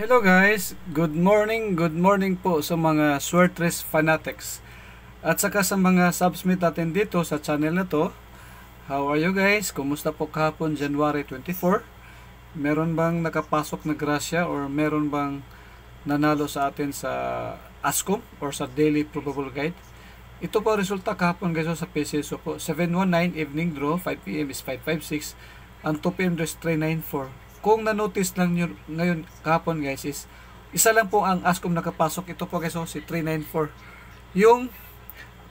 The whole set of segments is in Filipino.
Hello guys! Good morning! Good morning po sa mga Sword fanatics at saka sa mga subsmit natin dito sa channel na to. How are you guys? Kumusta po kahapon January 24? Meron bang nakapasok na grasya or meron bang nanalo sa atin sa ASCOM or sa Daily Probable Guide? Ito po resulta kahapon guys oh, sa PCSO po. 719 evening draw, 5pm is 556 and 2pm draw is 394 kung na-notice lang nyo ngayon kahapon guys is isa lang po ang ASCOM nakapasok ito po guys oh, si 394 yung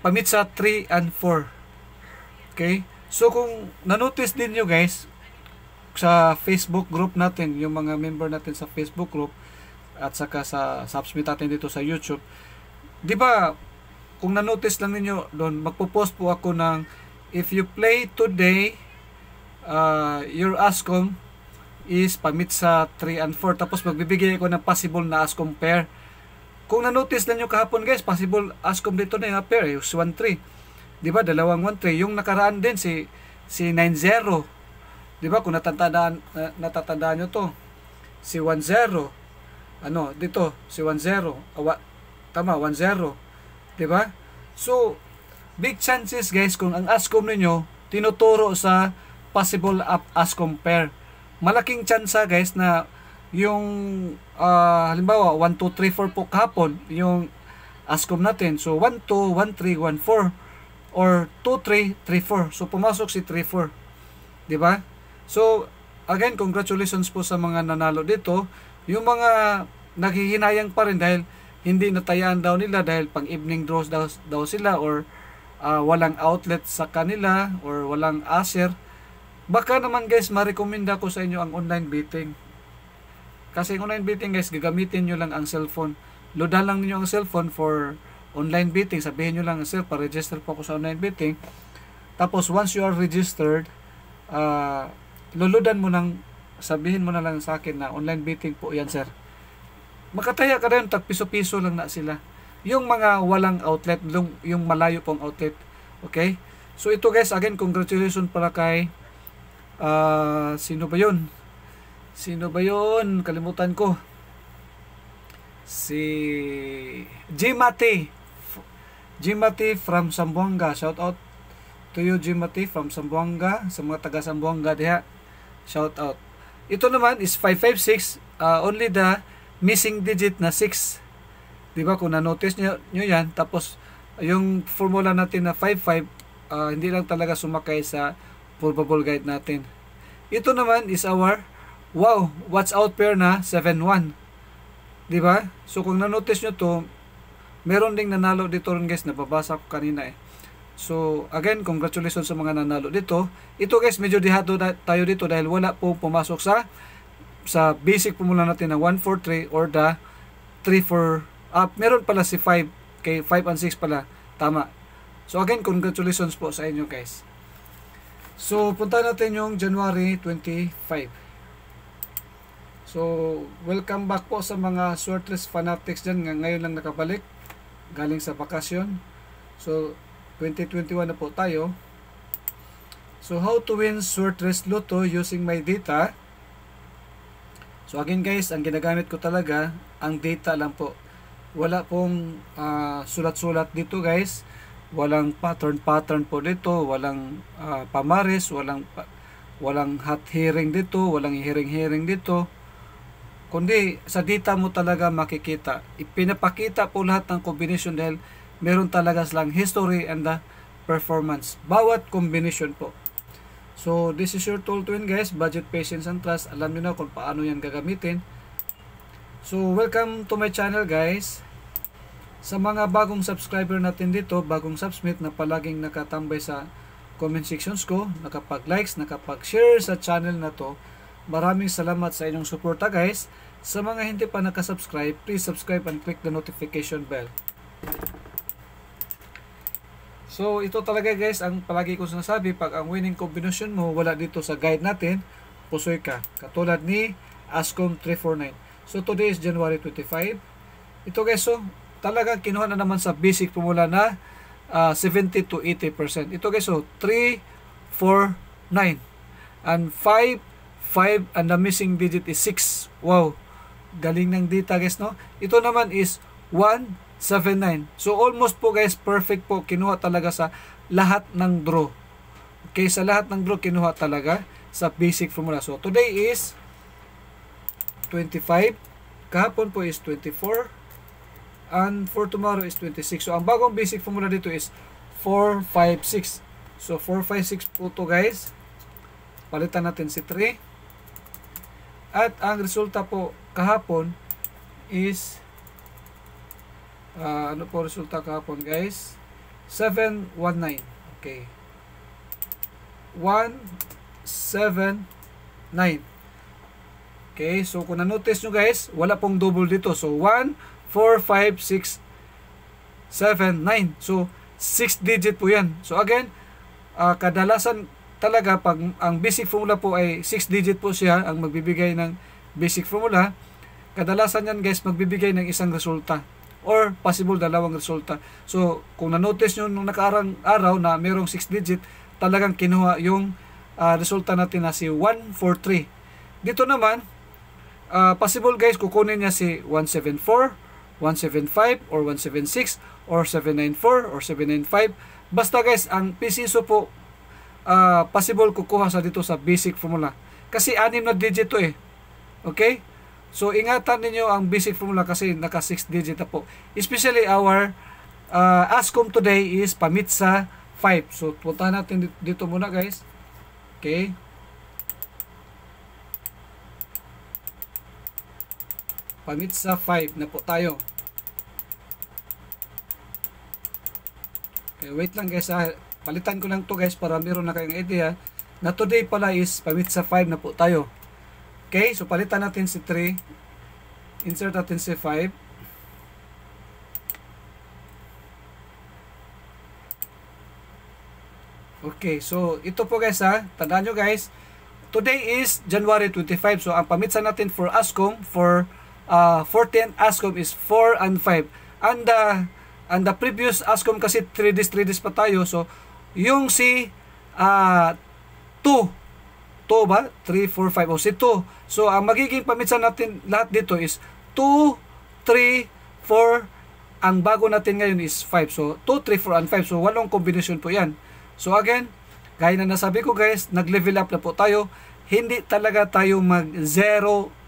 pamit sa 3 and 4 okay so kung na-notice din nyo guys sa Facebook group natin yung mga member natin sa Facebook group at saka sa subscribe natin dito sa YouTube di ba kung na-notice lang ninyo doon magpo-post po ako ng if you play today uh, your ASCOM is pamit sa 3 and 4. Tapos magbibigay ako ng possible na as compare. Kung na-notice na nyo kahapon guys, possible as compare dito na yung pair, is 1, 3. Diba? Dalawang 1, 3. Yung nakaraan din si, si 9, 0. Diba? Kung natatandaan, natatandaan nyo to. Si 1, 0. Ano? Dito. Si 1, 0. Ah, tama, 1, 0. Diba? So, big chances guys kung ang ASCOM ninyo tinuturo sa possible up as compare malaking tsansa guys na yung uh, halimbawa 1, 2, 3, 4 po kahapon yung ASCOM natin. So 1, 2, 1, 3, 1, 4 or 2, 3, 3, 4. So pumasok si 3, 4. di ba? So again, congratulations po sa mga nanalo dito. Yung mga naghihinayang pa rin dahil hindi natayaan daw nila dahil pang evening draws daw, daw sila or uh, walang outlet sa kanila or walang aser Baka naman guys, marekomenda ko sa inyo ang online betting. Kasi ang online betting guys, gagamitin nyo lang ang cellphone. Loda lang niyo ang cellphone for online betting. Sabihin nyo lang, sir, pa-register po ako sa online betting. Tapos, once you are registered, uh, ah, luludan mo nang, sabihin mo na lang sa akin na online betting po yan, sir. Makataya ka rin, tagpiso-piso lang na sila. Yung mga walang outlet, yung malayo pong outlet. Okay? So, ito guys, again, congratulations para kay uh, sino ba yun? Sino ba yun? Kalimutan ko. Si Jimati. Jimati from Sambuanga. Shout out to you Jimati from Sambuanga. Sa mga taga Sambuanga diha. Shout out. Ito naman is 556. Uh, ah, only the missing digit na 6. Diba kung na-notice nyo, nyo yan. Tapos yung formula natin na 55 uh, ah, hindi lang talaga sumakay sa pulpable guide natin. Ito naman is our wow, what's out pair na 7-1. Diba? So kung na-notice nyo to, meron ding nanalo dito rin guys, nababasa ko kanina eh. So again, congratulations sa mga nanalo dito. Ito guys, medyo dihado tayo dito dahil wala po pumasok sa sa basic pumula natin na 143 or the 34 up. Meron pala si 5, kay 5 and 6 pala. Tama. So again, congratulations po sa inyo guys. So, punta natin yung January 25. So, welcome back po sa mga shortlist fanatics dyan. Ngayon lang nakabalik. Galing sa bakasyon. So, 2021 na po tayo. So, how to win shortlist loto using my data. So, again guys, ang ginagamit ko talaga, ang data lang po. Wala pong uh, sulat-sulat dito guys walang pattern-pattern po dito, walang uh, pamaris, walang walang hot hearing dito, walang hearing-hearing dito. Kundi sa data mo talaga makikita. Ipinapakita po lahat ng combination dahil meron talaga silang history and the performance. Bawat combination po. So, this is your tool to win guys. Budget, patience, and trust. Alam niyo na kung paano yan gagamitin. So, welcome to my channel guys. Sa mga bagong subscriber natin dito, bagong subsmit na palaging nakatambay sa comment sections ko, nakapag-likes, nakapag-share sa channel na to, maraming salamat sa inyong suporta guys. Sa mga hindi pa nakasubscribe, please subscribe and click the notification bell. So ito talaga guys, ang palagi kong sinasabi, pag ang winning combination mo wala dito sa guide natin, pusoy ka. Katulad ni ASCOM 349. So today is January 25. Ito guys, so talagang kinuha na naman sa basic formula na uh, ah, 70 to 80%. Ito guys, so 3, 4, 9. And 5, 5, and the missing digit is 6. Wow, galing ng data guys, no? Ito naman is 1, 7, 9. So almost po guys, perfect po. Kinuha talaga sa lahat ng draw. Okay, sa lahat ng draw, kinuha talaga sa basic formula. So today is 25. Kahapon po is 24 and for tomorrow is 26. So, ang bagong basic formula dito is 4, 5, 6. So, 4, 5, 6 po to guys. Palitan natin si 3. At ang resulta po kahapon is uh, ano po resulta kahapon guys? 719. Okay. 179. Okay, so kung na-notice nyo guys, wala pong double dito. So, 1, 4, 5, 6, 7, 9. So, 6 digit po yan. So, again, uh, kadalasan talaga pag ang basic formula po ay 6 digit po siya ang magbibigay ng basic formula. Kadalasan yan guys magbibigay ng isang resulta or possible dalawang resulta. So, kung na-notice nyo nung nakaarang araw na mayroong 6 digit, talagang kinuha yung uh, resulta natin na si 143. Dito naman, uh, possible guys kukunin niya si 174, 175 or 176 or 794 or 795. Basta guys, ang pisiso po uh, possible kukuha sa dito sa basic formula. Kasi anim na digit to eh. Okay? So ingatan niyo ang basic formula kasi naka 6 digit na po. Especially our uh, ah, ASCOM today is PAMITSA 5. So puntahan natin dito muna guys. Okay? sa 5 na po tayo. Okay, wait lang guys ha. Ah. Palitan ko lang to guys para meron na kayong idea na today pala is pamit sa 5 na po tayo. Okay, so palitan natin si 3. Insert natin si 5. Okay, so ito po guys ha. Ah. Tandaan nyo guys, today is January 25. So ang pamitsa natin for ASCOM for uh, ah, 410 ASCOM is 4 and 5. And the, ah, and the previous ASCOM kasi 3 days, 3 days pa tayo. So, yung si uh, 2, 2 ba? 3, 4, 5. O, si 2. So, ang magiging pamitsa natin lahat dito is 2, 3, 4, ang bago natin ngayon is 5. So, 2, 3, 4, and 5. So, walong kombinasyon po yan. So, again, gaya na nasabi ko guys, nag-level up na po tayo. Hindi talaga tayo mag-0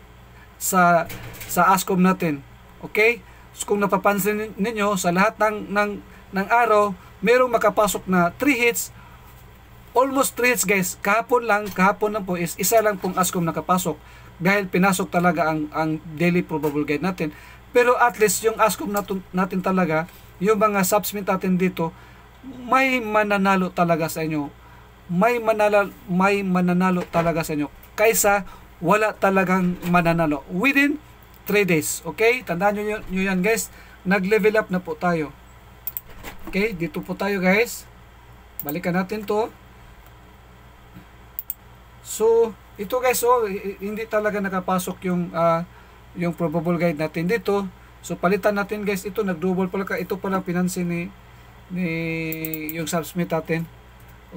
sa sa ASCOM natin. Okay? So, kung napapansin ninyo sa lahat ng ng ng araw, merong makapasok na 3 hits almost 3 hits guys. Kahapon lang, kahapon lang po is isa lang pong ASCOM nakapasok dahil pinasok talaga ang ang daily probable guide natin. Pero at least yung ASCOM natin, natin talaga, yung mga subsmit natin dito, may mananalo talaga sa inyo. May mananalo, may mananalo talaga sa inyo kaysa wala talagang mananalo. Within 3 days. Okay? Tandaan nyo, nyo yan guys. Nag-level up na po tayo. Okay? Dito po tayo guys. Balikan natin to. So, ito guys, oh, hindi talaga nakapasok yung uh, yung probable guide natin dito. So, palitan natin guys. Ito, nag-double pala ka. Ito pala pinansin ni, ni yung subsmit natin.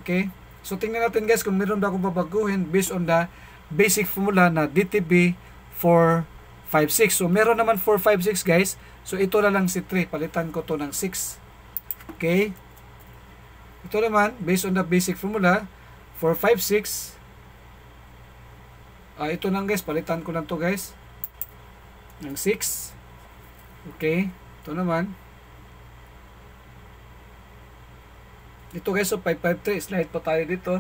Okay? So, tingnan natin guys kung meron ba akong babaguhin based on the basic formula na DTB 456. So, meron naman 456 guys. So, ito na lang si 3. Palitan ko to ng 6. Okay? Ito naman, based on the basic formula, 456. Uh, ah, ito lang guys, palitan ko lang to guys. Ng 6. Okay? Ito naman. Ito guys, so 553. Slide pa tayo dito.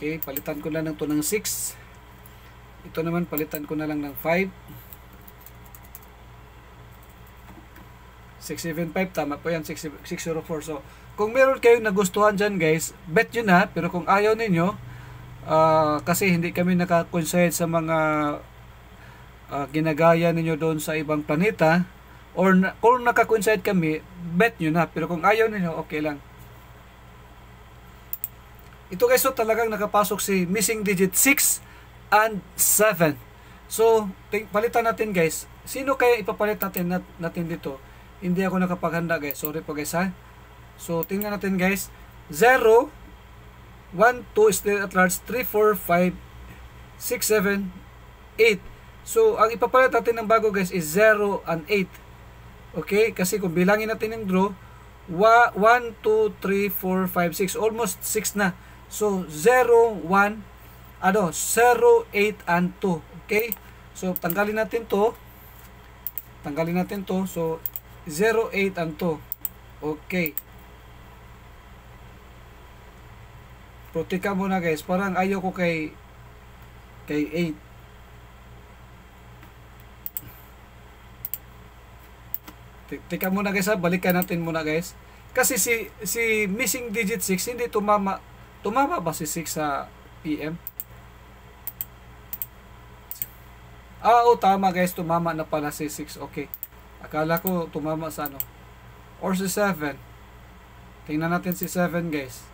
Okay, palitan ko na lang to ng 6. Ito naman palitan ko na lang ng 5. 675, tama po yan, 604. So, kung meron kayong nagustuhan diyan, guys, bet niyo na, Pero kung ayaw ninyo, uh, kasi hindi kami naka nakakonsense sa mga uh, ginagaya ninyo doon sa ibang planeta, or na, kung nakakonsense kami, bet niyo na. Pero kung ayaw ninyo, okay lang. Ito guys, so talagang nakapasok si missing digit 6 and 7. So, palitan natin guys. Sino kaya ipapalit natin, nat natin dito? Hindi ako nakapaghanda guys. Sorry po guys ha. So, tingnan natin guys. 0, 1, 2, still at large, 3, 4, 5, 6, 7, 8. So, ang ipapalit natin ng bago guys is 0 and 8. Okay? Kasi kung bilangin natin yung draw, 1, 2, 3, 4, 5, 6, almost 6 na. So 0, 1, ano, 0, 8 and 2. Okay? So tanggalin natin to. Tanggalin natin to. So 0, 8 and 2. Okay. Protika muna guys. Parang ayoko kay kay 8. Teka muna guys ha, balikan natin muna guys. Kasi si si missing digit 6 hindi tumama Tumama ba si 6 sa PM? Ah, oh, tama guys. Tumama na pala si 6. Okay. Akala ko tumama sa ano. Or si 7. Tingnan natin si 7 guys.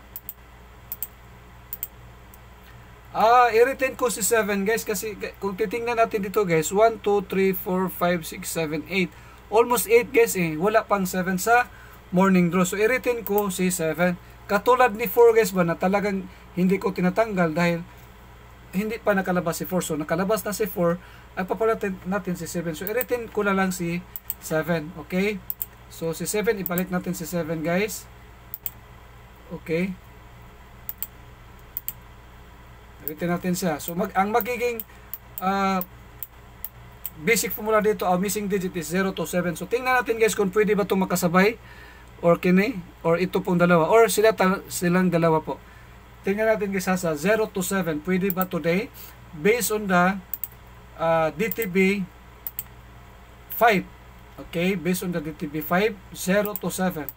Ah, irritant ko si 7 guys. Kasi kung titingnan natin dito guys. 1, 2, 3, 4, 5, 6, 7, 8. Almost 8 guys eh. Wala pang 7 sa morning draw. So, irritant ko si 7. Katulad ni Forges ba na talagang hindi ko tinatanggal dahil hindi pa nakalabas si 4. So, nakalabas na si 4. Ay, papalitan natin si 7. So, i-retain ko na lang si 7. Okay? So, si 7, ipalit natin si 7, guys. Okay? Retain natin siya. So, mag, ang magiging uh, basic formula dito, ang missing digit is 0 to 7. So, tingnan natin, guys, kung pwede ba itong makasabay or kini or ito pong dalawa or sila silang dalawa po. Tingnan natin kay sa 0 to 7 pwede ba today based on the uh, DTB 5. Okay, based on the DTB 5 0 to 7.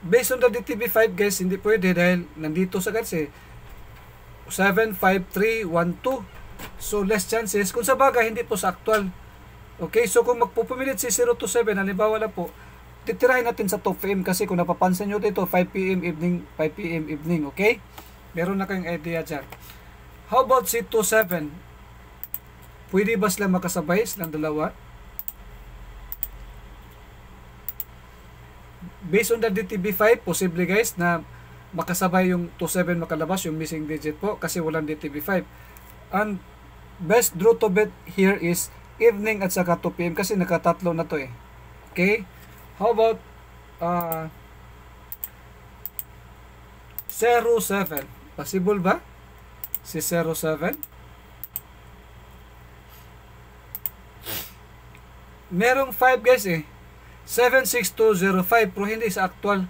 Based on the DTB 5 guys, hindi pwede dahil nandito sa kasi eh. 7, 5, 3, 1, 2. So less chances. Kung sa bagay, hindi po sa actual Okay, so kung magpupumilit si 0 to 7, halimbawa lang po, titirahin natin sa 2 p.m. kasi kung napapansin nyo dito, 5 p.m. evening, 5 p.m. evening, okay? Meron na kayong idea dyan. How about si 2-7? Pwede ba sila makasabay silang dalawa? Based on the DTB5, posible guys na makasabay yung 2-7 makalabas, yung missing digit po kasi walang DTB5. And best draw to bet here is evening at saka 2 p.m. kasi nakatatlo na to eh. Okay? How about uh, ah, 07? Possible ba? Si 07? Merong 5 guys eh. 76205 pero hindi sa actual.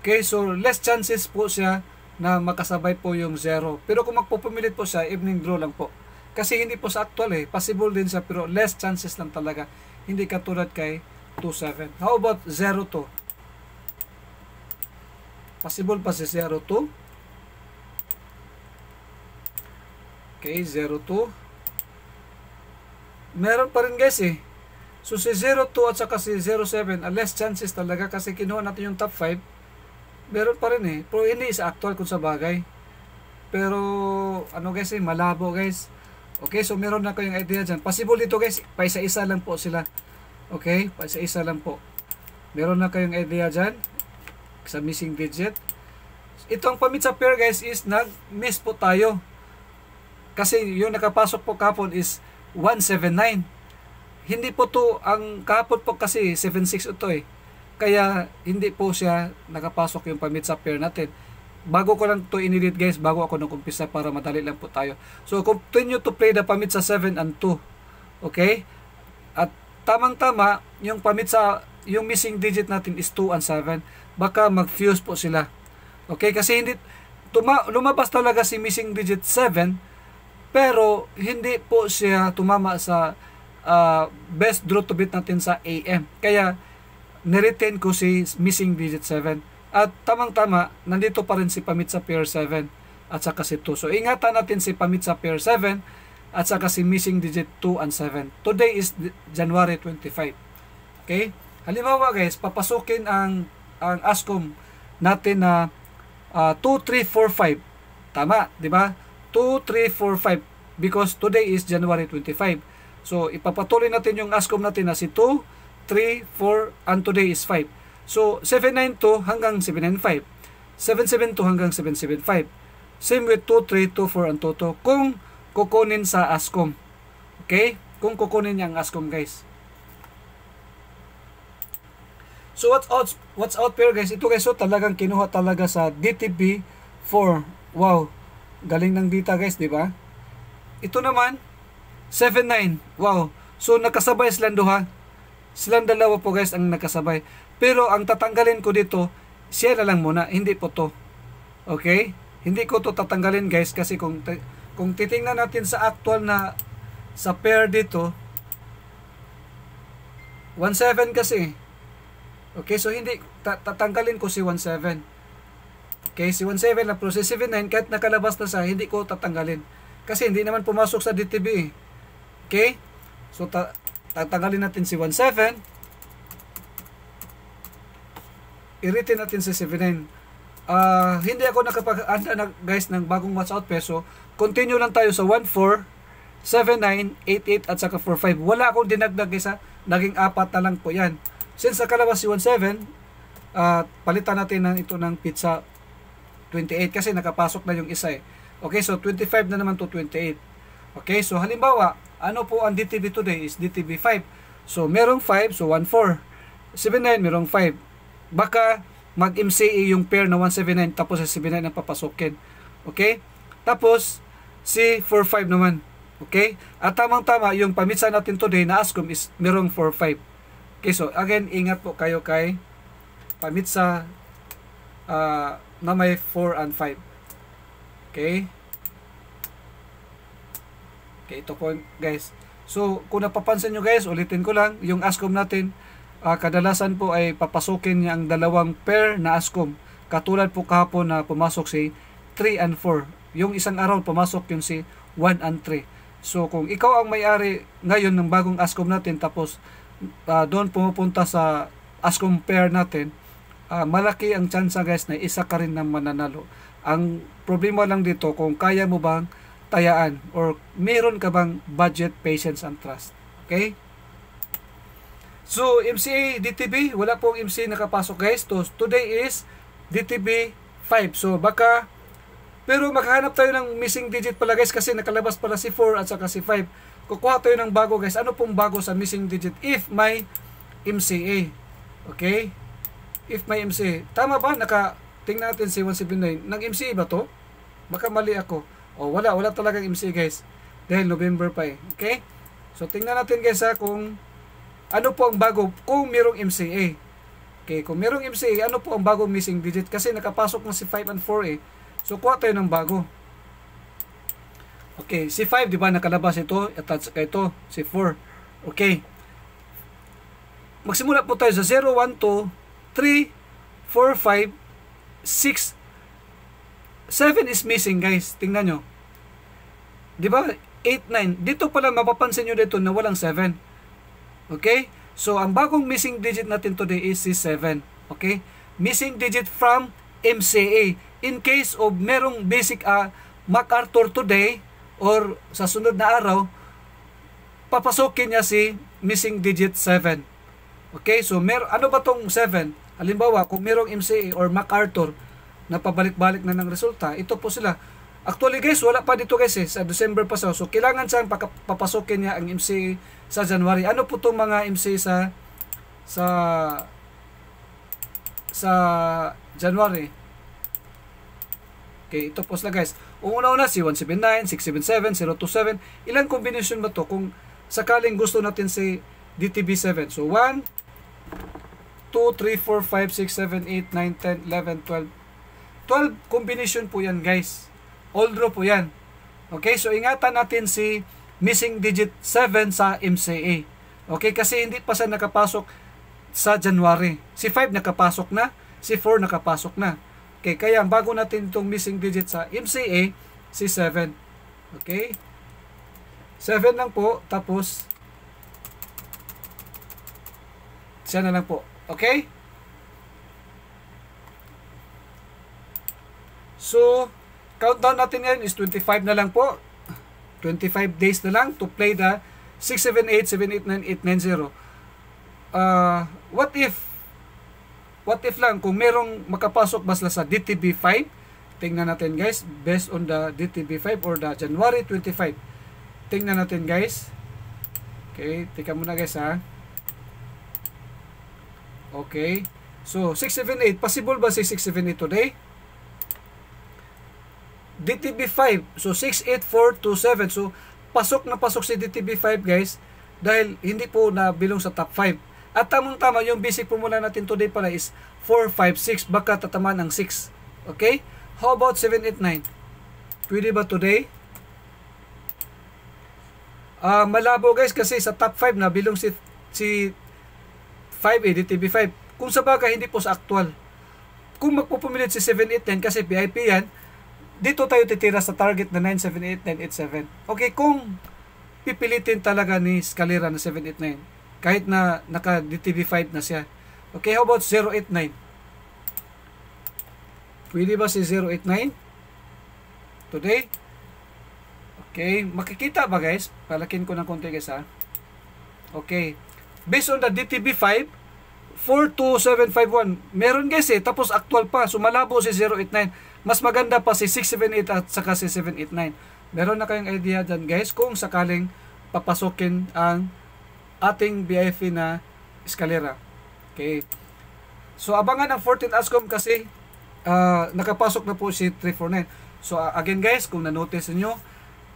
Okay, so less chances po siya na makasabay po yung 0. Pero kung magpupumilit po siya, evening draw lang po. Kasi hindi po sa actual eh. Possible din siya pero less chances lang talaga. Hindi katulad kay 27. How about 02? Possible pa si 02. Okay, 02. Meron pa rin guys eh. So si 02 at saka si 07, uh, ah, less chances talaga kasi kinuha natin yung top 5. Meron pa rin eh. Pero hindi sa actual kung sa bagay. Pero ano guys eh, malabo guys Okay, so meron na kayong idea dyan. Possible dito guys, pa isa-isa lang po sila. Okay, pa isa-isa lang po. Meron na kayong idea dyan sa missing digit. Itong pamit sa pair guys is nag-miss po tayo. Kasi yung nakapasok po kapon is 179. Hindi po to, ang kapon po kasi 76 ito eh. Kaya hindi po siya nakapasok yung pamit sa pair natin bago ko lang to inedit guys bago ako nung umpisa para madali lang po tayo so continue to play the pamit sa 7 and 2 okay at tamang tama yung pamit sa yung missing digit natin is 2 and 7 baka mag-fuse po sila okay kasi hindi tuma, lumabas talaga si missing digit 7 pero hindi po siya tumama sa uh, best draw to beat natin sa AM kaya niretain ko si missing digit 7 at tamang-tama, nandito pa rin si Pamit sa Pair 7 at saka si 2. So ingatan natin si Pamit sa Pair 7 at saka si missing digit 2 and 7. Today is January 25. Okay? Halimbawa guys, papasukin ang ang ASCOM natin na uh, ah, 2345. Tama, 'di ba? 2345 because today is January 25. So ipapatuloy natin yung ASCOM natin na si 2, 3, 4 and today is 5. So, 792 hanggang 795. 772 hanggang 775. Same with 2324 and Toto kung kukunin sa ASCOM. Okay? Kung kukunin niya ang ASCOM, guys. So what's out what's out pair, guys? Ito guys, so oh, talagang kinuha talaga sa DTP 4. Wow. Galing ng data guys, 'di ba? Ito naman 79. Wow. So nakasabay silang duha. Silang dalawa po guys ang nakasabay. Pero ang tatanggalin ko dito, siya na lang muna, hindi po to. Okay? Hindi ko to tatanggalin guys kasi kung kung titingnan natin sa actual na sa pair dito 17 kasi. Okay, so hindi tatanggalin ko si 17. Okay, si 17 na process 79 kahit nakalabas na siya, hindi ko tatanggalin. Kasi hindi naman pumasok sa DTB. Eh. Okay? So ta tatanggalin natin si 17. i retain natin sa 79. Uh, ah, hindi ako nakapag-anda na guys ng bagong watch out peso. Continue lang tayo sa 14, 79, 88 at saka 45. Wala akong dinagdag guys ha. Naging apat na lang po yan. Since nakalabas si 17, uh, ah, palitan natin ng ito ng pizza 28 kasi nakapasok na yung isa eh. Okay, so 25 na naman to 28. Okay, so halimbawa, ano po ang DTB today is DTB 5. So merong 5, so 14. 79, 7, merong 5 baka mag-MCA yung pair na 179 tapos sa 79 ang papasukin. Okay? Tapos, si 45 naman. Okay? At tamang-tama, yung pamitsa natin today na ASCOM is merong 45. Okay, so again, ingat po kayo kay pamitsa uh, na may 4 and 5. Okay? Okay, ito po guys. So, kung napapansin nyo guys, ulitin ko lang, yung ASCOM natin, uh, kadalasan po ay papasukin niya ang dalawang pair na ascom. Katulad po kahapon na pumasok si 3 and 4. Yung isang araw pumasok yung si 1 and 3. So kung ikaw ang may-ari ngayon ng bagong ascom natin tapos uh, doon pumupunta sa ascom pair natin, uh, malaki ang chance guys na isa ka rin ng mananalo. Ang problema lang dito kung kaya mo bang tayaan or meron ka bang budget, patience, and trust. Okay? So, MCA DTB, wala pong MCA nakapasok guys. To, today is DTB 5. So, baka, pero maghanap tayo ng missing digit pala guys kasi nakalabas pala si 4 at saka si 5. Kukuha tayo ng bago guys. Ano pong bago sa missing digit if may MCA? Okay? If may MCA. Tama ba? Naka, tingnan natin si 179. Nang MCA ba to? Baka mali ako. O, oh, wala. Wala talagang MCA guys. Dahil November pa eh. Okay? So, tingnan natin guys ha kung ano po ang bago kung merong MCA? Okay, kung merong MCA, ano po ang bago missing digit? Kasi nakapasok na si 5 and 4 eh. So, kuha tayo ng bago. Okay, si 5, di ba, nakalabas ito, attach ito, si 4. Okay. Magsimula po tayo sa 0, 1, 2, 3, 4, 5, 6. 7 is missing, guys. Tingnan nyo. Di ba, 8, 9. Dito pala, mapapansin nyo dito na walang 7. Okay? So, ang bagong missing digit natin today is C7. Okay? Missing digit from MCA. In case of merong basic uh, MacArthur today or sa sunod na araw, papasokin niya si missing digit 7. Okay? So, mer ano ba tong 7? Halimbawa, kung merong MCA or MacArthur na pabalik-balik na ng resulta, ito po sila Actually guys, wala pa dito guys eh, sa December pa sa So kailangan siyang papasokin niya ang MCA sa January. Ano po itong mga MCA sa sa sa January? Okay, ito po sila guys. Ang una-una si 179, 677, 027. Ilang combination ba to kung sakaling gusto natin si DTB7? So 1, 2, 3, 4, 5, 6, 7, 8, 9, 10, 11, 12. 12 combination po yan guys. Old row po yan. Okay, so ingatan natin si missing digit 7 sa MCA. Okay, kasi hindi pa siya nakapasok sa January. Si 5 nakapasok na, si 4 nakapasok na. Okay, kaya bago natin itong missing digit sa MCA, si 7. Okay? 7 lang po, tapos siya na lang po. Okay? So, countdown natin ngayon is 25 na lang po. 25 days na lang to play the 678-789-890. Uh, ah, what if, what if lang, kung merong makapasok basta sa DTB5, tingnan natin guys, based on the DTB5 or the January 25. Tingnan natin guys. Okay, tika muna guys ha. Okay. So, 678. Possible ba si 678 today? DTB5. So, 68427. So, pasok na pasok si DTB5 guys dahil hindi po nabilong sa top 5. At tamang-tama, yung basic po muna natin today pala is 456. Baka tatamaan ang 6. Okay? How about 789? Pwede ba today? Uh, malabo guys kasi sa top 5 nabilong si, si 5 eh, DTB5. Kung sa baga, hindi po sa actual. Kung magpupumilit si 789 kasi VIP yan, dito tayo titira sa target na 978, 987. Okay, kung pipilitin talaga ni Scalera na 789, kahit na naka-DTV5 na siya. Okay, how about 089? Pwede ba si 089? Today? Okay, makikita ba guys? Palakin ko ng konti guys ha. Okay. Based on the DTB5, 42751. Meron guys eh, tapos actual pa. So malabo si 089. Mas maganda pa si 678 at saka si 789. Meron na kayong idea dyan guys kung sakaling papasukin ang ating BIF na eskalera. Okay. So abangan ang 14th ASCOM kasi uh, nakapasok na po si 349. So uh, again guys, kung na-notice niyo,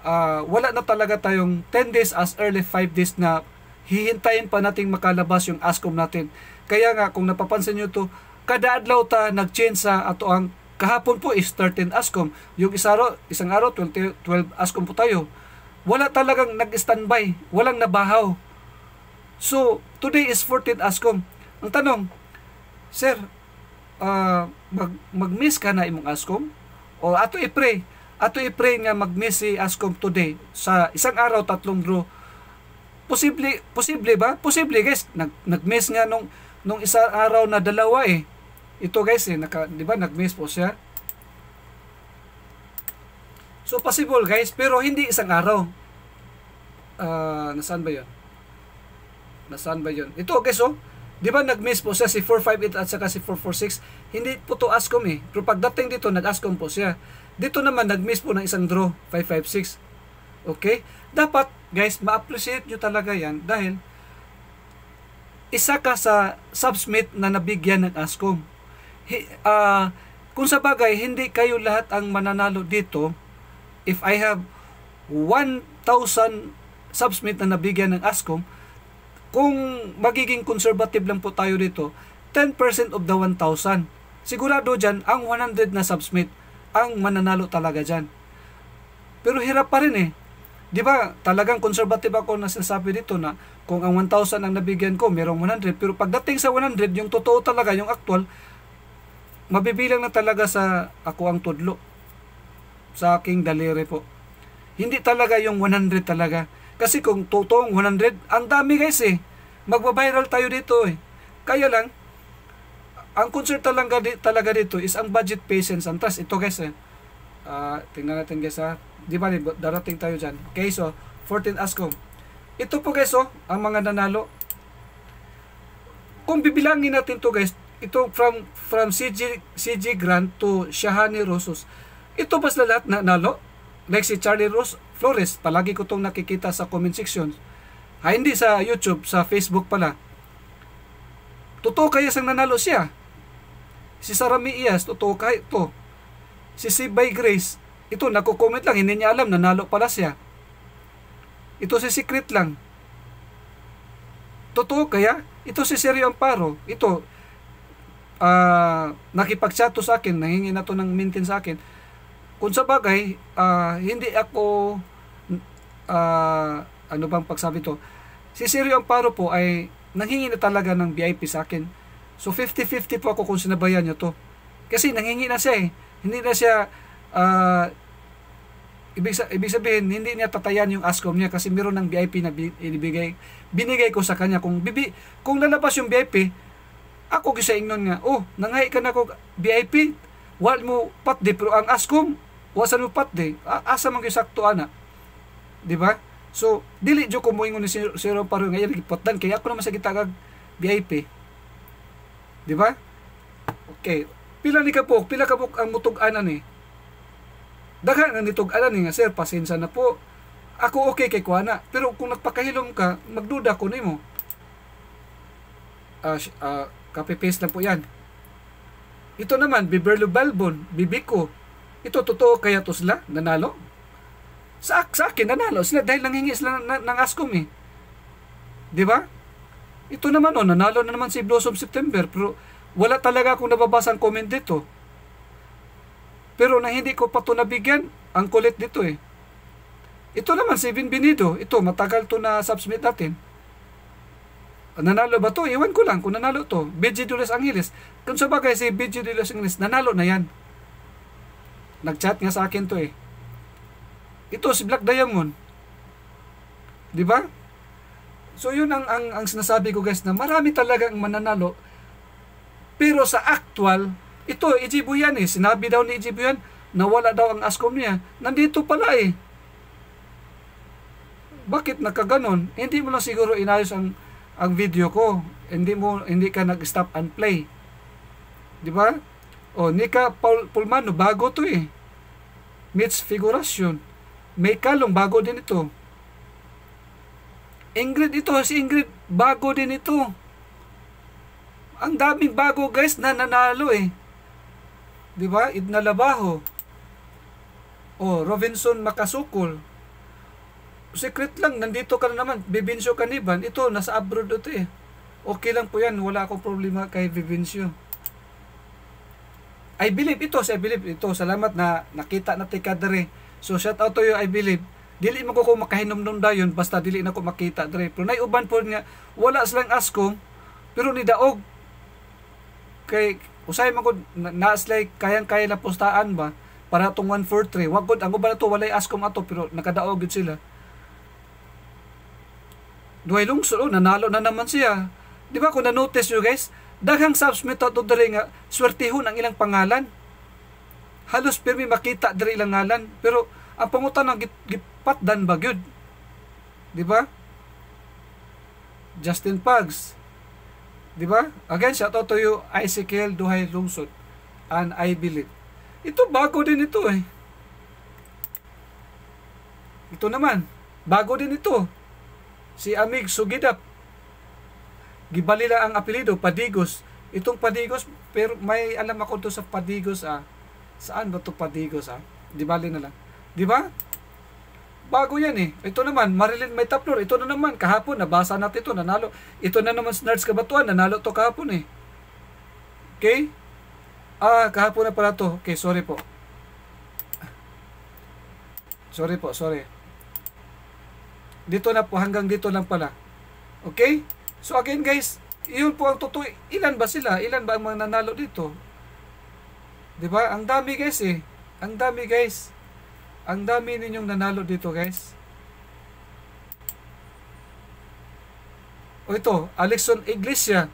uh, ah, wala na talaga tayong 10 days as early 5 days na hihintayin pa nating makalabas yung ASCOM natin. Kaya nga kung napapansin niyo to, kada adlaw ta nag-change sa ato ang Kahapon po is 13 ASCOM. Yung isa araw, isang araw, 20, 12 ASCOM po tayo. Wala talagang nag-standby. Walang nabahaw. So, today is 14 ASCOM. Ang tanong, Sir, uh, mag, mag-miss ka na imong ASCOM? O ato i-pray? Ato i-pray nga mag-miss si ASCOM today sa isang araw, tatlong draw. Posible, posible ba? Posible guys. Nag, nag-miss nga nung, nung isang araw na dalawa eh ito guys eh, naka, di ba nag-miss po siya. So possible guys, pero hindi isang araw. Uh, nasaan ba 'yon Nasaan ba 'yon Ito guys oh, di ba nag-miss po siya si 458 at saka si 446? Hindi po to ASCOM eh. Pero pagdating dito, nag-ASCOM po siya. Dito naman, nag-miss po ng isang draw, 556. Okay? Dapat, guys, ma-appreciate niyo talaga yan dahil isa ka sa subsmit na nabigyan ng ASCOM uh, kung sa bagay, hindi kayo lahat ang mananalo dito. If I have 1,000 subsmit na nabigyan ng ASCOM, kung magiging conservative lang po tayo dito, 10% of the 1,000. Sigurado dyan, ang 100 na subsmit ang mananalo talaga dyan. Pero hirap pa rin eh. Di ba, talagang conservative ako na sinasabi dito na kung ang 1,000 ang nabigyan ko, merong 100. Pero pagdating sa 100, yung totoo talaga, yung actual, mabibilang na talaga sa ako ang tudlo sa aking daliri po. Hindi talaga yung 100 talaga. Kasi kung totoong 100, ang dami guys eh. Magbabiral tayo dito eh. Kaya lang, ang concern talaga, talaga dito is ang budget, patience, and trust. Ito guys eh. Uh, tingnan natin guys ha. Di ba, darating tayo dyan. Okay, so, 14 ASCOM. Ito po guys oh, ang mga nanalo. Kung bibilangin natin to guys, ito from from CG CG Grant to Shahani Rosos. Ito basta lahat na nalo? Like si Charlie Rose Flores, palagi ko tong nakikita sa comment section. Ha, ah, hindi sa YouTube, sa Facebook pala. Totoo kaya sang nanalo siya? Si Sarah Mias, totoo kaya to. Si Si by Grace, ito nagko-comment lang, hindi niya alam nanalo pala siya. Ito si secret lang. Totoo kaya? Ito si Sergio Amparo. Ito, uh, ah, nakipagsato sa akin, nahingi na to ng maintain sa akin. Kung sa bagay, uh, hindi ako, uh, ano bang pagsabi to, si Sirio Amparo po ay nanghingi na talaga ng VIP sa akin. So 50-50 po ako kung sinabayan niya to. Kasi nanghingi na siya eh. Hindi na siya, uh, ibig, ibig sabihin, hindi niya tatayan yung ASCOM niya kasi meron ng VIP na binigay, binigay ko sa kanya. Kung, bibi, kung lalabas yung VIP, ako gisa ingnon nga, oh, nangay ka na ko VIP, wal mo patde pero ang askom, wasan mo patde, asa man gisakto ana. Di ba? So, dili jo ko moingon ni si Sir Paro nga iyang gipatdan kaya ako naman sa kita kag VIP. Di ba? Okay. Pila ni kapok, pila kapok ang mutug-anan ni. Daghan ang nitug-anan ni nga sir, pasensya na po. Ako okay kay kuana, pero kung nagpakahilom ka, magduda ko nimo. Ah, uh, uh, Copy paste lang po yan. Ito naman, Biberlo Balbon, Bibiko. Ito totoo kaya to sila? Nanalo? Sa, sa akin, nanalo sila dahil nangingi sila ng, ng askom eh. Di ba? Ito naman oh, nanalo na naman si Blossom September pero wala talaga akong nababasa ang comment dito. Pero na hindi ko pa to nabigyan, ang kulit dito eh. Ito naman si Vinbinido, ito matagal to na submit natin nanalo ba to? Iwan ko lang kung nanalo to. BG de Los Angeles. Kung sa bagay si BG de Los Angeles, nanalo na yan. Nag-chat nga sa akin to eh. Ito si Black Diamond. 'Di ba? So 'yun ang, ang ang sinasabi ko guys na marami talaga ang mananalo. Pero sa actual, ito Ejibu yan eh. Sinabi daw ni Ejibu yan na daw ang ASCOM niya. Nandito pala eh. Bakit nakaganon? Hindi mo lang siguro inayos ang ang video ko. Hindi mo hindi ka nag-stop and play. 'Di ba? O Nika Paul Pulmano bago 'to eh. Mitch Figuration. May kalong bago din ito. Ingrid ito si Ingrid bago din ito. Ang daming bago guys na nanalo eh. 'Di ba? idnalabaho Labaho. O Robinson Makasukol secret lang, nandito ka na naman, Bibinsyo Kaniban, ito, nasa abroad ito eh. Okay lang po yan, wala akong problema kay Bibinsyo. I believe ito, I believe ito, salamat na nakita na ti kadre. So shout out to you, I believe. Dili mo ko makahinom-nom dayon basta dili na ko makita dre. Pero nay uban po niya, wala silang askong pero ni daog kay usay man ko naas like kayang-kaya na postaan ba para tong 143. Wag gud ang uban to walay askom ato pero nakadaog gud sila. Duhay lungsod, oh, nanalo na naman siya. Di ba kung na-notice nyo guys, daghang subs method dere nga swertihon ang ilang pangalan. Halos pirmi makita dere ilang ngalan, pero ang pangutan ang gipatdan ba gyud? Di ba? Justin Pugs. Di ba? Again, shout out to you, Ezekiel Duhay Lungsod. And I believe. Ito bago din ito eh. Ito naman, bago din ito si Amig Sugidap. Gibalila ang apelido, Padigos. Itong Padigos, pero may alam ako to sa Padigos ah. Saan ba to Padigos ah? Di na lang. Di ba? Bago yan eh. Ito naman, Marilyn May Taplor. Ito na naman, kahapon, nabasa natin ito, nanalo. Ito na naman, Snards Kabatuan, nanalo to kahapon eh. Okay? Ah, kahapon na pala to. Okay, sorry po. Sorry po, sorry. Dito na po, hanggang dito lang pala. Okay? So again guys, yun po ang totoo. Ilan ba sila? Ilan ba ang mga nanalo dito? 'Di ba? Ang dami guys eh. Ang dami guys. Ang dami ninyong nanalo dito guys. O ito, Alexon Iglesia.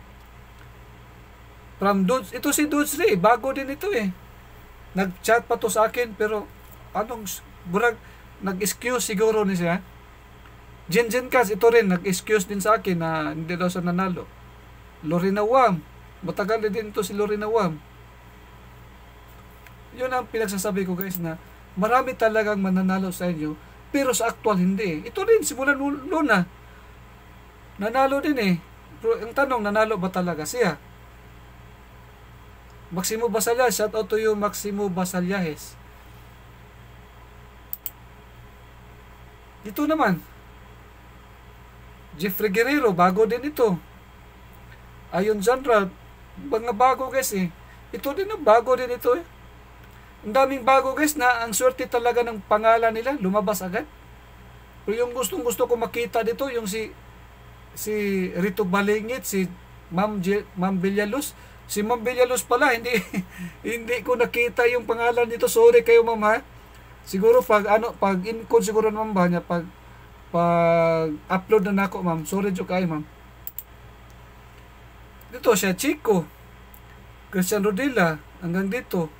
From Dudes, ito si Dudes Ray, eh. bago din ito eh. Nag-chat pa to sa akin pero anong burag nag-excuse siguro ni siya. Jinjin Cass, ito rin, nag-excuse din sa akin na hindi daw siya nanalo. Lorena Wang, matagal na din ito si Lorena Wang. Yun ang pinagsasabi ko guys na marami talagang mananalo sa inyo pero sa actual hindi. Ito rin, simulan Luna. Nanalo din eh. Pero ang tanong, nanalo ba talaga siya? Maximo Basalyas, shout out to you Maximo Basalyahes. Dito naman, Jeffrey Guerrero, bago din ito. Ayon genre, mga bago guys eh. Ito din na bago din ito eh. Ang daming bago guys na ang swerte talaga ng pangalan nila, lumabas agad. Pero yung gustong gusto ko makita dito, yung si si Rito Balingit, si Ma'am, Je, Ma'am Villalos. Si Ma'am Villalos pala, hindi, hindi ko nakita yung pangalan nito. Sorry kayo ma'am ha. Siguro pag ano, pag in-code siguro naman ba niya, pag pag upload na nako ma'am sorry jud kay ma'am dito siya Chico Christian Rodilla hanggang dito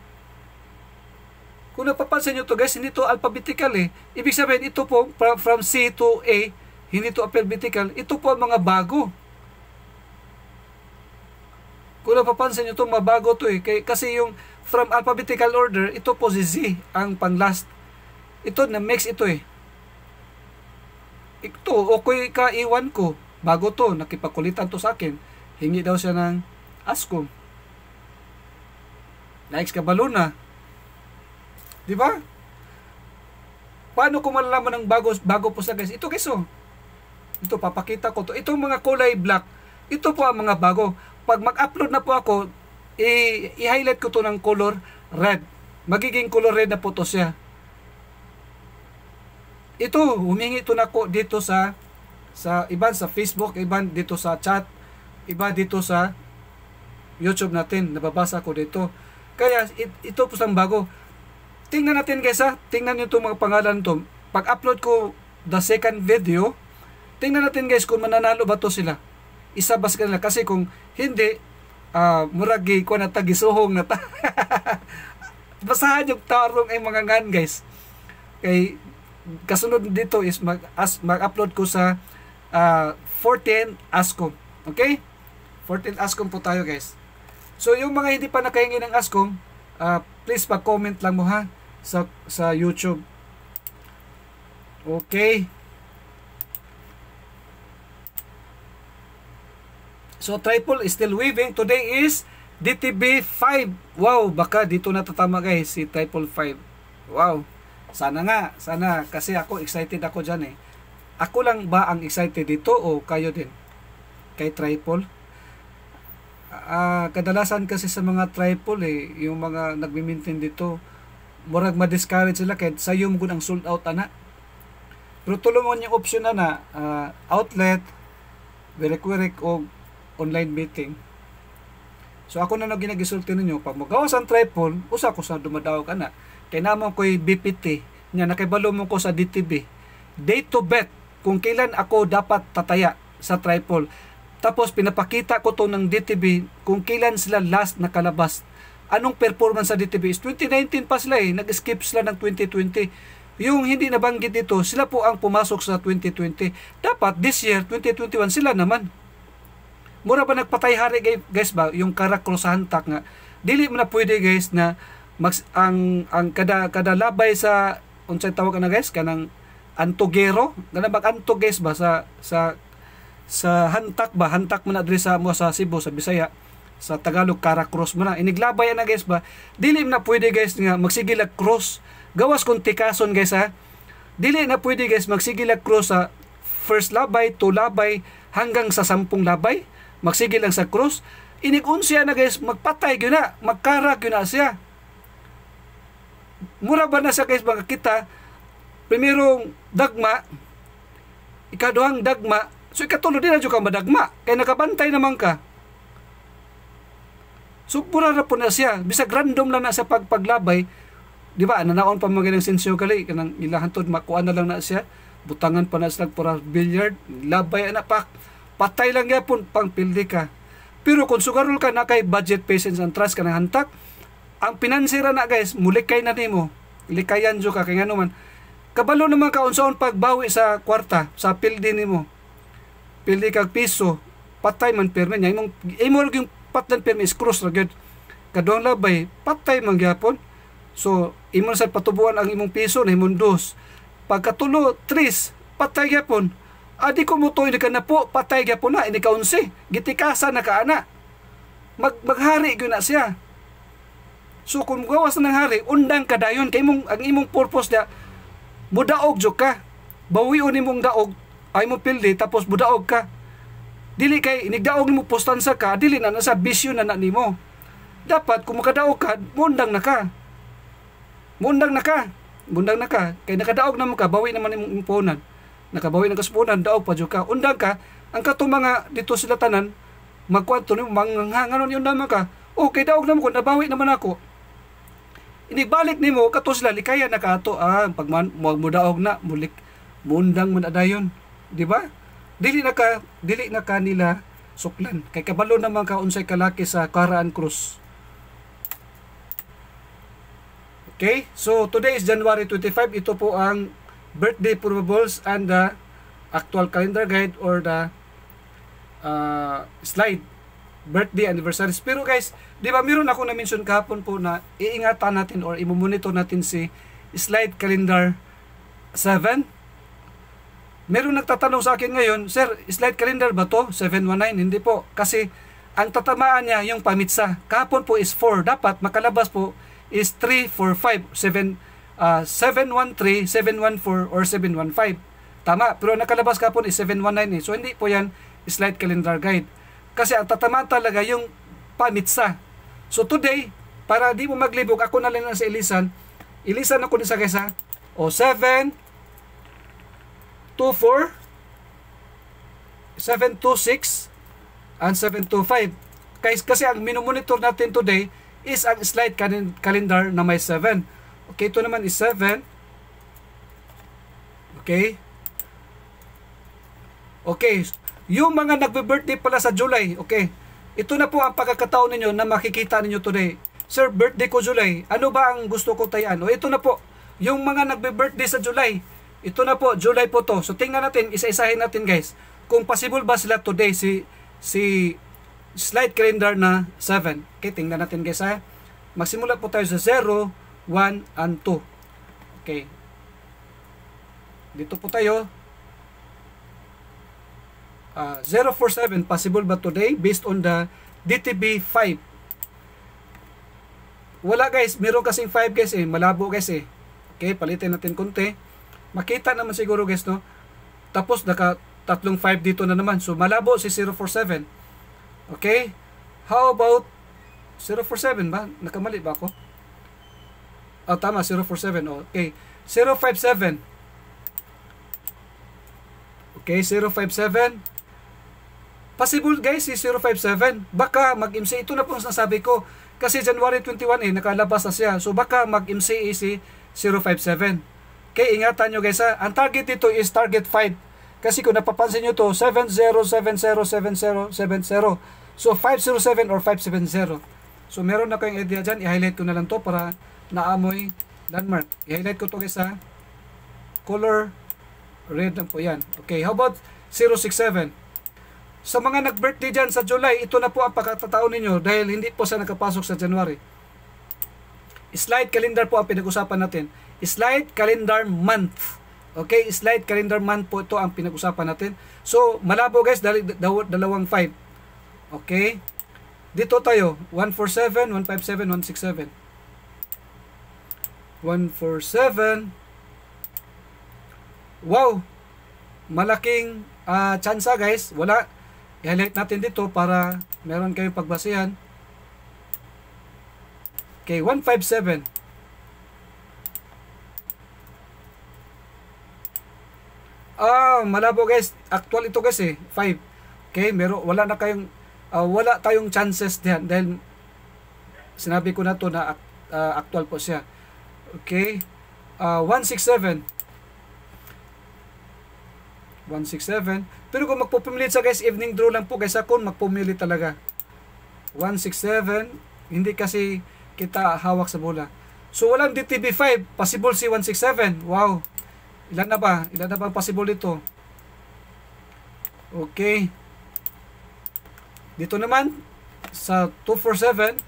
kung napapansin nyo to guys hindi to alphabetical eh ibig sabihin ito po from C to A hindi to alphabetical ito po ang mga bago kung napapansin nyo to mabago to eh kasi yung from alphabetical order ito po si Z ang pang last ito na mix ito eh ikto, o okay ka iwan ko. Bago to, nakipakulitan to sa akin. Hingi daw siya ng askom. Likes ka baluna. Di ba? Paano ko malalaman ng bago, bago po sa guys? Ito guys oh. Ito, papakita ko to. Itong mga kulay black, ito po ang mga bago. Pag mag-upload na po ako, i-highlight ko to ng color red. Magiging color red na po to siya ito humingi to nako dito sa sa iban sa Facebook, iban dito sa chat, iba dito sa YouTube natin. Nababasa ko dito. Kaya it, ito po sang bago. Tingnan natin guys ha. Tingnan niyo tong mga pangalan to. Pag upload ko the second video, tingnan natin guys kung mananalo ba to sila. Isa ba sila kasi kung hindi uh, ah, muragi ko na tagisuhong na ta. Basahan yung tarong ay mga ngan guys. Kay kasunod dito is mag as mag-upload ko sa uh, ah, 14 ASCOM. Okay? 14 ASCOM po tayo, guys. So yung mga hindi pa nakahingi ng ASCOM, uh, please mag-comment lang mo ha sa sa YouTube. Okay. So triple is still weaving. Today is DTB 5. Wow, baka dito natatama guys si triple 5. Wow. Sana nga, sana kasi ako excited ako diyan eh. Ako lang ba ang excited dito o kayo din? Kay triple? Ah, uh, kadalasan kasi sa mga triple eh, yung mga nagmi-maintain dito, murag ma-discourage sila kahit sayo mo ang sold out ana. Pero tulungan yung option na na uh, outlet, wirek-wirek o online meeting. So ako na no ginagisulti ninyo pag magawas ang triple, usa ko sa dumadaog ana. Kaya namon ko'y BPT, nga nakibalo mo ko sa DTB. Date to bet, kung kailan ako dapat tataya sa tripol. Tapos pinapakita ko to ng DTB kung kailan sila last nakalabas. Anong performance sa DTB is 2019 pa sila eh, nag-skip sila ng 2020. Yung hindi nabanggit dito, sila po ang pumasok sa 2020. Dapat this year, 2021, sila naman. Mura ba nagpatay hari guys ba? Yung karakrosantak nga. Dili mo na pwede guys na mas ang ang kada kada labay sa unsay tawag na guys kanang antogero kana bag guys ba sa sa sa hantak ba hantak man adre sa mo sa Cebu sa Bisaya sa Tagalog kara cross mo na iniglabay na guys ba dili na pwede guys nga magsigil cross gawas kung tikason guys ha dili na pwede guys magsigil cross sa first labay to labay hanggang sa sampung labay magsigil lang sa cross inig unsiya na guys magpatay gyud na magkara gyud na siya mura ba na sa guys baga kita primerong dagma ikaduhang dagma so ikatulo din na ka madagma kay nakabantay naman ka so mura na po na siya bisa random lang na sa pagpaglabay di ba nanaon pa mga ng sensyo kali kanang ilahantod makuha na lang na siya butangan pa na sa para billiard labay na pa patay lang yapon pang pildi ka pero kung sugarol ka na kay budget patience and trust ka na hantak ang pinansira na guys mulikay na nimo likayan jo ka kay ngano man kabalo naman ka unsaon pagbawi sa kwarta sa pildi nimo pildi kag piso patay man perme nya imong imo yung patlan perme is cross ra gyud kadong labay patay man gyapon so imo sa patubuan ang imong piso na imong dos pagkatulo tris patay gyapon adi ko mutoy ni ka na po patay gyapon na ini ka unsi gitikasa na ka ana mag maghari gyud na siya So kung gawas ng hari, undang ka dayon kay imong ang imong purpose da budaog jud ka. Bawion imong daog ay mo pildi tapos budaog ka. Dili kay inigdaog nimo postansa ka, dili na nasa bisyo na nimo. Dapat kung makadaog ka, mundang na ka. Mundang na ka. Mundang na ka. Kay nakadaog na mo ka, bawi naman imong impunan. Nakabawi ng kasupunan, daog pa jud ka. Undang ka, ang kato mga dito sila tanan, magkwanto ni manganganon yun naman ka. Okay, daog na naman ko, nabawi naman ako inibalik nimo kato sila likaya na kato ah, pag mudaog na mulik mundang man adayon di ba dili na ka dili na nila suklan kay kabalo naman ka unsay kalaki sa Karaan Cruz Okay so today is January 25 ito po ang birthday probables and the actual calendar guide or the uh, slide birthday anniversaries pero guys Di ba, meron ako na-mention kahapon po na iingatan natin or imumonitor natin si slide calendar 7. Meron nagtatanong sa akin ngayon, Sir, slide calendar ba to? 719? Hindi po. Kasi ang tatamaan niya yung pamitsa. Kahapon po is 4. Dapat makalabas po is 345, 7, uh, 713, 714, or 715. Tama, pero nakalabas kahapon is 719 eh. So hindi po yan slide calendar guide. Kasi ang tatamaan talaga yung pamitsa. So today, para di mo maglibog, ako na lang sa ilisan. Ilisan ako din sa kesa. O 7, 2, and 725. Kasi, kasi ang minomonitor natin today is ang slide calendar na may 7. Okay, ito naman is 7. Okay. Okay. Yung mga nagbe-birthday pala sa July, okay. Ito na po ang pagkakataon ninyo na makikita ninyo today. Sir, birthday ko July. Ano ba ang gusto ko tayaan? O ito na po, yung mga nagbe-birthday sa July, ito na po, July po to. So tingnan natin, isa-isahin natin guys. Kung possible ba sila today si si slide calendar na 7. Okay, tingnan natin guys ha. Magsimula po tayo sa 0, 1, and 2. Okay. Dito po tayo uh, ah, 047 possible ba today based on the DTB 5 wala guys meron kasing 5 guys eh malabo guys eh okay palitin natin konti makita naman siguro guys no tapos naka tatlong 5 dito na naman so malabo si 047 okay how about 047 ba nakamali ba ako ah, oh tama 047 okay 057 okay 057 Possible guys si 057. Baka mag-MCA. Ito na po ang sinasabi ko. Kasi January 21 eh, nakalabas na siya. So baka mag-MCA eh, si 057. Kaya ingatan nyo guys ha. Ang target dito is target 5. Kasi kung napapansin nyo to 70707070. So 507 or 570. So meron na kayong idea dyan. I-highlight ko na lang to para naamoy landmark. I-highlight ko to guys ha. Color red lang po yan. Okay, how about 067? Sa mga nag-birthday dyan sa July, ito na po ang pagkatataon ninyo dahil hindi po siya nakapasok sa January. Slide calendar po ang pinag-usapan natin. Slide calendar month. Okay, slide calendar month po ito ang pinag-usapan natin. So, malabo guys, dal dal dalawang 5. Okay? Dito tayo, 147, 157, 167. 147. Wow! Malaking uh, ah, chance guys. Wala I-highlight natin dito para meron kayong pagbasehan. Okay, 157. Ah, malabo guys. Actual ito guys eh, 5. Okay, meron wala na kayong uh, wala tayong chances diyan dahil sinabi ko na to na uh, actual po siya. Okay. Uh, ah, 167. 167. Pero kung magpupumilit sa guys, evening draw lang po guys ako, magpumilit talaga. 167. Hindi kasi kita hawak sa bola. So walang DTB5, possible si 167. Wow. Ilan na ba? Ilan na ba possible dito? Okay. Dito naman, sa 247,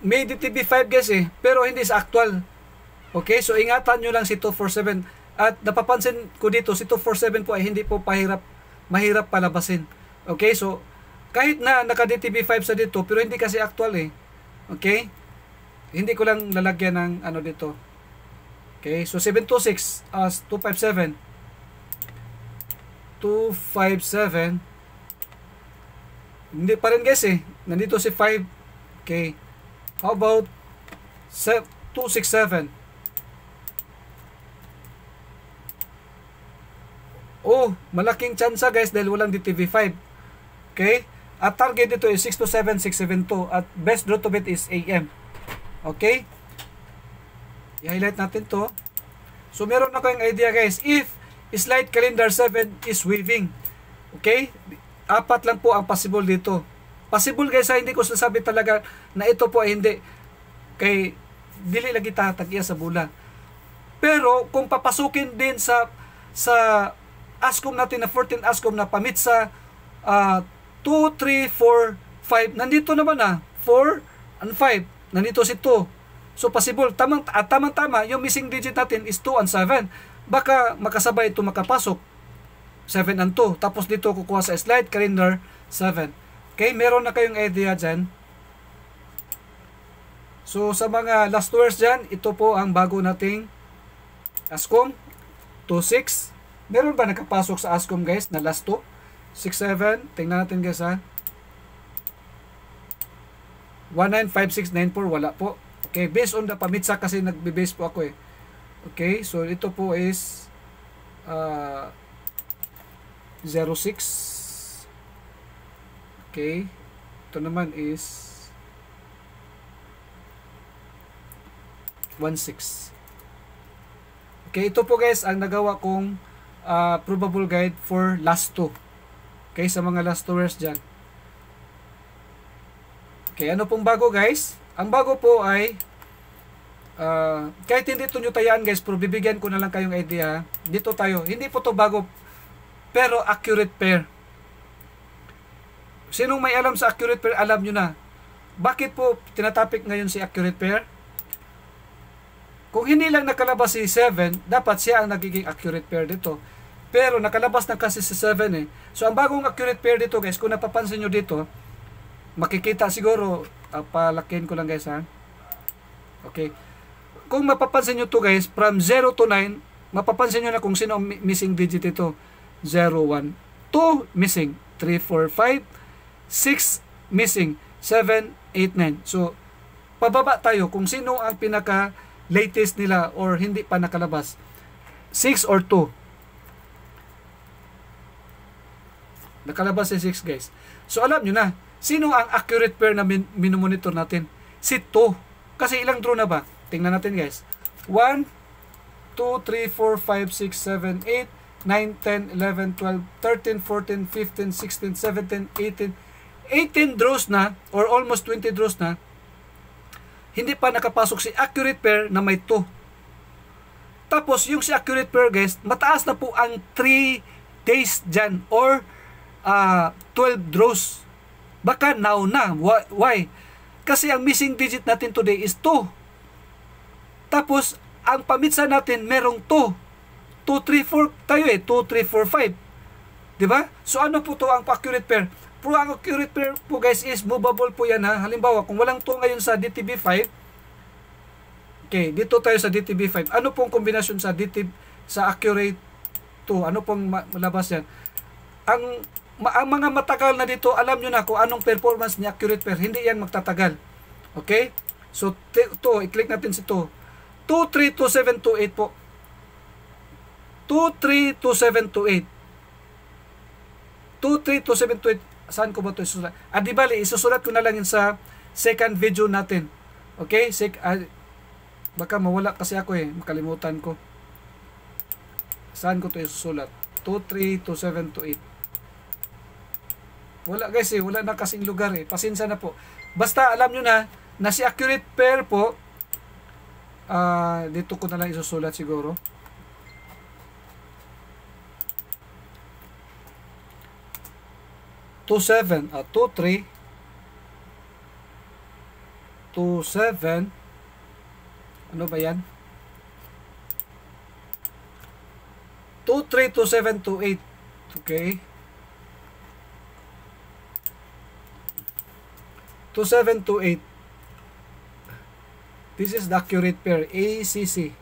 May DTV5 guys eh, pero hindi sa actual. Okay, so ingatan nyo lang si 247. At napapansin ko dito, si 247 po ay hindi po pahirap, mahirap palabasin. Okay, so kahit na naka DTV5 sa dito, pero hindi kasi actual eh. Okay? Hindi ko lang lalagyan ng ano dito. Okay, so 726 as uh, 257. 257. Hindi pa rin guys eh. Nandito si 5. Okay. How about 267? Oh, malaking chance ah, guys dahil walang DTV5. Okay? At target dito is 627672 at best route of it is AM. Okay? I-highlight natin to. So meron na kayong idea guys. If slide calendar 7 is waving. Okay? Apat lang po ang possible dito. Possible guys, ha? hindi ko sasabi talaga na ito po ay hindi. Kay dili lagi tatagya sa bulan. Pero kung papasukin din sa sa ASCOM natin na 14 ASCOM na pamit sa uh, 2, 3, 4, 5. Nandito naman na 4 and 5. Nandito si 2. So possible, tamang, at tamang-tama, yung missing digit natin is 2 and 7. Baka makasabay ito makapasok. 7 and 2. Tapos dito kukuha sa slide calendar 7. Okay, meron na kayong idea dyan. So, sa mga last words dyan, ito po ang bago nating ASCOM 2.6. Meron ba nakapasok sa ASCOM guys na last 2? 6.7. Tingnan natin guys ha. 195694 wala po. Okay, based on the pamitsa kasi nagbe-base po ako eh. Okay, so ito po is uh, 06 Okay. Ito naman is 1.6. Okay, ito po guys ang nagawa kong uh, probable guide for last two. Okay, sa mga last two words dyan. Okay, ano pong bago guys? Ang bago po ay uh, kahit hindi ito nyo tayaan guys, pero bibigyan ko na lang kayong idea. Dito tayo. Hindi po to bago pero accurate pair. Sinong may alam sa accurate pair, alam nyo na. Bakit po tinatapik ngayon si accurate pair? Kung hindi lang nakalabas si 7, dapat siya ang nagiging accurate pair dito. Pero nakalabas na kasi si 7 eh. So ang bagong accurate pair dito guys, kung napapansin nyo dito, makikita siguro, uh, ah, palakin ko lang guys ha. Okay. Kung mapapansin nyo to guys, from 0 to 9, mapapansin nyo na kung sino missing digit ito. 0, 1, 2, missing. 3, 4, 5, 6 missing, 7, 8, 9. So, pababa tayo kung sino ang pinaka latest nila or hindi pa nakalabas. 6 or 2. Nakalabas si 6 guys. So alam nyo na, sino ang accurate pair na min minomonitor natin? Si 2. Kasi ilang draw na ba? Tingnan natin guys. 1, 2, 3, 4, 5, 6, 7, 8, 9, 10, 11, 12, 13, 14, 15, 16, 17, 18, 18 draws na or almost 20 draws na, hindi pa nakapasok si accurate pair na may 2. Tapos yung si accurate pair guys, mataas na po ang 3 days dyan or uh, ah, 12 draws. Baka now na. Why? Kasi ang missing digit natin today is 2. Tapos, ang pamitsa natin merong 2. 2, 3, 4 tayo eh. 2, 3, 4, 5. Diba? So ano po to ang accurate pair? Pro ang accurate pair po guys is movable po yan ha. Halimbawa kung walang to ngayon sa DTB5, okay, dito tayo sa DTB5. Ano pong kombinasyon sa DTB, sa accurate 2? Ano pong malabas yan? Ang, ma ang mga matagal na dito, alam nyo na kung anong performance ni accurate pair. Hindi yan magtatagal. Okay? So, to i-click natin si 2. 2, 3, po. 2, 3, 2, 7, 2, 8. 2, 3, 2, 7, 2, 8 saan ko ba to isusulat? At ah, di bali, isusulat ko na lang yun sa second video natin. Okay? Sec ah, baka mawala kasi ako eh. Makalimutan ko. Saan ko to isusulat? 232728. Wala guys eh. Wala na kasing lugar eh. Pasinsa na po. Basta alam nyo na na si accurate pair po ah, dito ko na lang isusulat siguro. 2.7 at 2.3 2.7 ano ba yan? 2-3, 2-7, 2 okay 2 this is the accurate pair ACC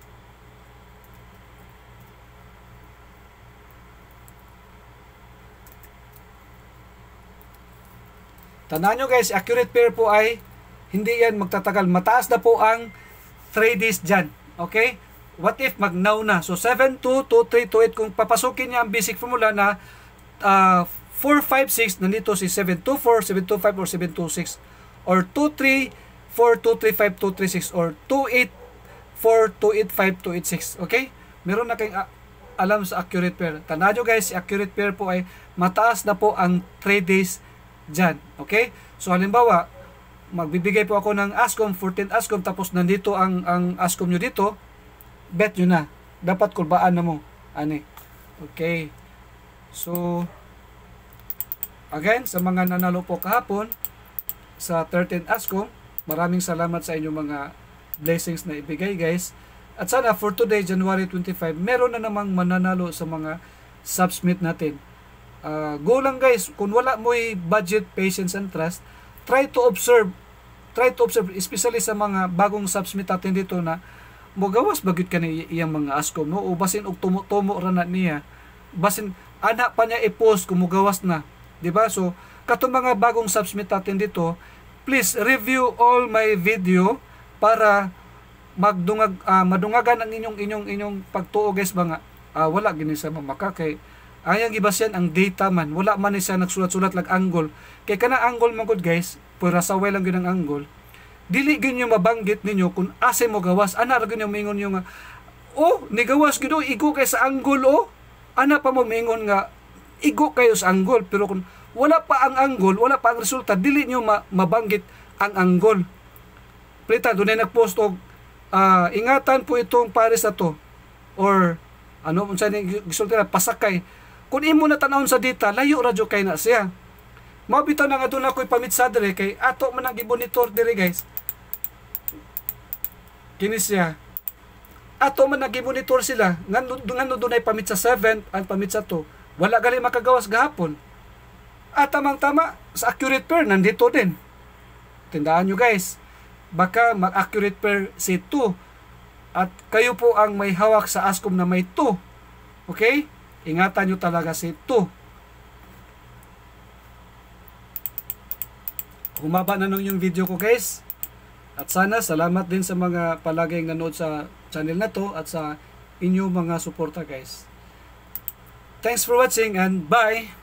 Tandaan nyo guys, accurate pair po ay hindi yan magtatagal. Mataas na po ang 3 days dyan. Okay? What if mag now na? So 722328 Kung papasukin niya ang basic formula na uh, 4, 5, nandito si 724, 725 or 726 Or 2, 3, Or 2, 8, Okay? Meron na kayong ah, alam sa accurate pair. Tandaan nyo guys, accurate pair po ay mataas na po ang 3 days dyan. Okay? So halimbawa, magbibigay po ako ng ASCOM, 14 ASCOM, tapos nandito ang, ang ASCOM nyo dito, bet nyo na. Dapat kulbaan na mo. Ani. Okay. So, again, sa mga nanalo po kahapon, sa 13 ASCOM, maraming salamat sa inyong mga blessings na ibigay guys. At sana for today, January 25, meron na namang mananalo sa mga subsmit natin uh, go lang guys kung wala mo'y budget patience and trust try to observe try to observe especially sa mga bagong subs natin dito na mogawas bagyod ka ni iyang mga asko no o basin og tumo-tumo ra na niya basin ana pa niya i-post kung mogawas na di ba so katong mga bagong subs natin dito please review all my video para magdungag uh, madungagan ang inyong inyong inyong pagtuo guys mga uh, wala gini sa mamaka kay Ayang gibasyan ang data man, wala man ni siya nagsulat-sulat lag angle. Kay kana angle man gud guys, pura sa way lang gyud ang angle. Dili ginyo mabanggit ninyo kung ase mo gawas, ana ra ginyo mingon yung nga oh, nigawas gyud oh, igo kay sa angle oh. Ana pa mo mingon nga igo kayo sa angle pero kung wala pa ang angle, wala pa ang resulta, dili nyo ma- mabanggit ang angle. Plitan, dunay nagpost og uh, ingatan po itong pares na to or ano unsa ni gisulti pasakay kung imo na tanawon sa dita layo radyo kay na siya. Mao bitaw na nga doon ako'y pamitsa dire kay ato man ang gibonitor dire guys. Kini siya. Ato man nagibonitor sila ngan ngan dunay pamitsa 7 ang pamitsa 2. Wala gali makagawas gahapon. At tamang-tama sa accurate pair nandito din. tindahan nyo guys, baka mag-accurate pair si 2 at kayo po ang may hawak sa ASCOM na may 2. Okay? Ingatan nyo talaga si 2. Humaba na nung yung video ko guys. At sana salamat din sa mga palaging nanood sa channel na to at sa inyong mga suporta guys. Thanks for watching and bye!